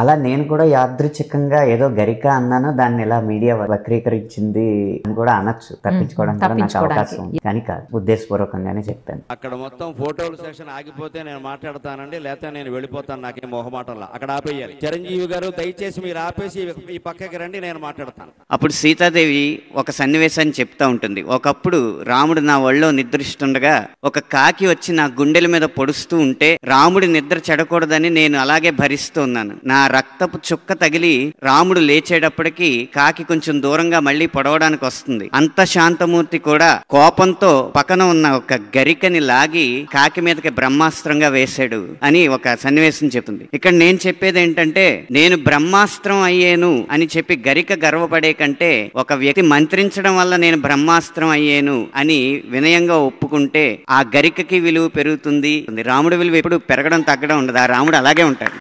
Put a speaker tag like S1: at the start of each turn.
S1: అలా నేను కూడా యాదృచ్ఛికంగా ఏదో గరిక అన్నాను దాన్ని ఎలా మీడియా వక్రీకరించింది అని కూడా అనొచ్చు తప్పించుకోవడం కూడా నాకు అవకాశం కానీ కాదు ఉద్దేశపూర్వకంగానే చెప్పాను అక్కడ మొత్తం ఫోటోలు సెషన్ ఆగిపోతే
S2: నేను మాట్లాడతానండి లేకపోతే నేను వెళ్ళిపోతాను నాకే మొహమాటంలా అక్కడ ఆపేయాలి చిరంజీవి గారు దయచేసి మీరు ఆపేసి ఈ పక్కకి రండి నేను మాట్లాడతాను
S3: అప్పుడు సీతాదేవి ఒక సన్నివేశాన్ని చెప్తా ఉంటుంది ఒకప్పుడు రాముడు నా ఒళ్ళో నిద్రిస్తుండగా ఒక కాకి వచ్చి నా గుండెల మీద పొడుస్తూ ఉంటే రాముడి నిద్ర చెడకూడదని నేను అలాగే భరిస్తూ ఉన్నాను నా నా రక్తపు చుక్క తగిలి రాముడు లేచేటప్పటికి కాకి కొంచెం దూరంగా మళ్ళీ పొడవడానికి వస్తుంది అంత శాంతమూర్తి కూడా కోపంతో పక్కన ఉన్న ఒక గరికని లాగి కాకి మీదకి బ్రహ్మాస్త్రంగా వేశాడు అని ఒక సన్నివేశం చెప్తుంది ఇక్కడ నేను చెప్పేది ఏంటంటే నేను బ్రహ్మాస్త్రం అయ్యాను అని చెప్పి గరిక గర్వపడే కంటే ఒక వ్యక్తి మంత్రించడం వల్ల నేను బ్రహ్మాస్త్రం అయ్యాను అని వినయంగా ఒప్పుకుంటే ఆ గరికకి విలువ పెరుగుతుంది రాముడి విలువ ఎప్పుడు పెరగడం తగ్గడం ఉండదు ఆ రాముడు అలాగే ఉంటాడు